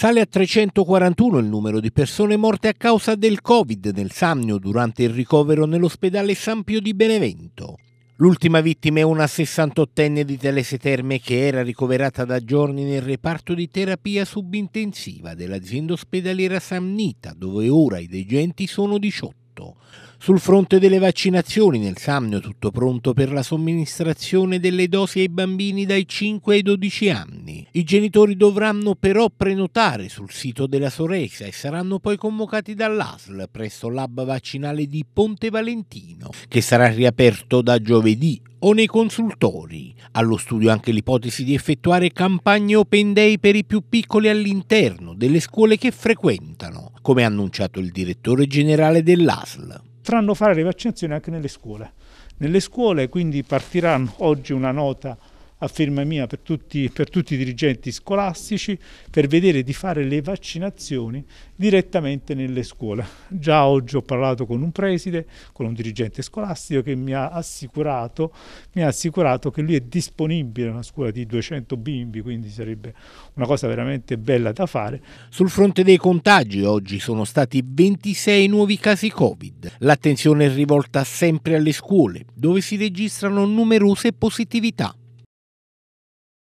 Sale a 341 il numero di persone morte a causa del Covid nel Samnio durante il ricovero nell'ospedale San Pio di Benevento. L'ultima vittima è una 68enne di Telese Terme che era ricoverata da giorni nel reparto di terapia subintensiva dell'azienda ospedaliera Samnita, dove ora i degenti sono 18. Sul fronte delle vaccinazioni, nel Samnio tutto pronto per la somministrazione delle dosi ai bambini dai 5 ai 12 anni. I genitori dovranno però prenotare sul sito della Soresa e saranno poi convocati dall'ASL presso l'hub vaccinale di Ponte Valentino, che sarà riaperto da giovedì o nei consultori. Allo studio anche l'ipotesi di effettuare campagne open day per i più piccoli all'interno delle scuole che frequentano, come ha annunciato il direttore generale dell'ASL potranno fare le vaccinazioni anche nelle scuole. Nelle scuole quindi partiranno oggi una nota a firma mia per tutti, per tutti i dirigenti scolastici per vedere di fare le vaccinazioni direttamente nelle scuole. Già oggi ho parlato con un preside, con un dirigente scolastico che mi ha assicurato, mi ha assicurato che lui è disponibile a una scuola di 200 bimbi, quindi sarebbe una cosa veramente bella da fare. Sul fronte dei contagi oggi sono stati 26 nuovi casi Covid. L'attenzione è rivolta sempre alle scuole, dove si registrano numerose positività.